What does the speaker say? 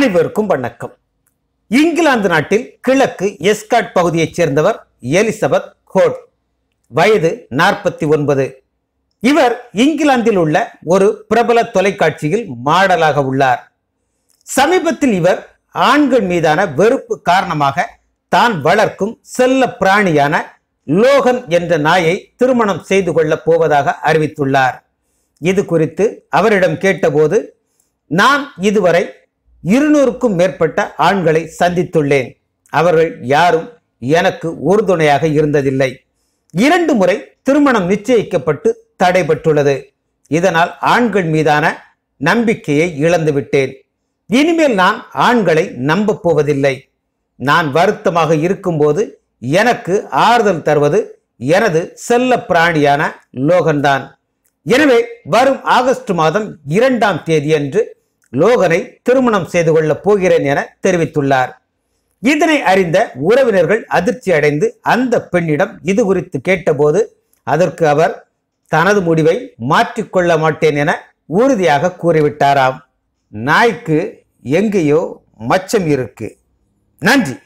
அனைவருக்கும் வணக்கம் இங்கிலாந்து நாட்டில் கிழக்கு எஸ்காட் பகுதியைச் சேர்ந்தவர் எலிசபெத் ஹோட் வயது நாற்பத்தி ஒன்பது இவர் இங்கிலாந்தில் உள்ள ஒரு பிரபல தொலைக்காட்சியில் மாடலாக உள்ளார் சமீபத்தில் இவர் ஆண்கள் மீதான வெறுப்பு காரணமாக தான் வளர்க்கும் செல்ல பிராணியான லோகன் என்ற நாயை திருமணம் செய்து கொள்ளப் போவதாக அறிவித்துள்ளார் இது குறித்து அவரிடம் கேட்டபோது நான் இதுவரை இருநூறுக்கும் மேற்பட்ட ஆண்களை சந்தித்துள்ளேன் அவர்கள் யாரும் எனக்கு உறுதுணையாக இருந்ததில்லை இரண்டு முறை திருமணம் நிச்சயிக்கப்பட்டு தடைபட்டுள்ளது இதனால் ஆண்கள் மீதான நம்பிக்கையை இழந்துவிட்டேன் இனிமேல் நான் ஆண்களை நம்பப் போவதில்லை நான் வருத்தமாக இருக்கும்போது எனக்கு ஆறுதல் தருவது எனது செல்ல பிராணியான லோகன்தான் எனவே வரும் ஆகஸ்ட் மாதம் இரண்டாம் தேதியன்று லோகனை திருமணம் செய்து கொள்ளப் போகிறேன் என தெரிவித்துள்ளார் இதனை அறிந்த உறவினர்கள் அதிர்ச்சி அடைந்து அந்த பெண்ணிடம் இது குறித்து கேட்டபோது அதற்கு அவர் தனது முடிவை மாற்றிக்கொள்ள மாட்டேன் என உறுதியாக கூறிவிட்டாராம் நாய்க்கு எங்கேயோ மச்சம் இருக்கு நன்றி